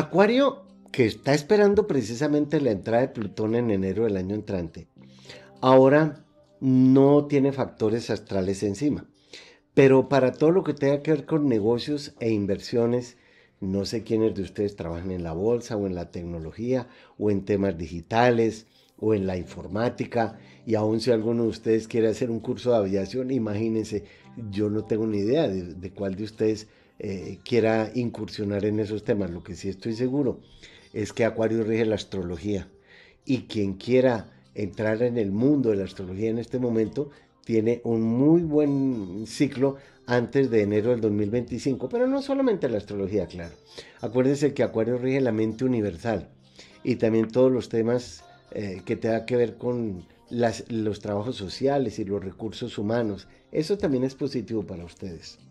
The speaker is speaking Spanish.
Acuario, que está esperando precisamente la entrada de Plutón en enero del año entrante, ahora no tiene factores astrales encima. Pero para todo lo que tenga que ver con negocios e inversiones, no sé quiénes de ustedes trabajan en la bolsa o en la tecnología o en temas digitales o en la informática y aún si alguno de ustedes quiere hacer un curso de aviación, imagínense, yo no tengo ni idea de, de cuál de ustedes eh, quiera incursionar en esos temas. Lo que sí estoy seguro es que Acuario rige la astrología y quien quiera entrar en el mundo de la astrología en este momento tiene un muy buen ciclo antes de enero del 2025, pero no solamente la astrología, claro. Acuérdense que Acuario rige la mente universal y también todos los temas eh, que tenga que ver con los trabajos sociales y los recursos humanos. Eso también es positivo para ustedes.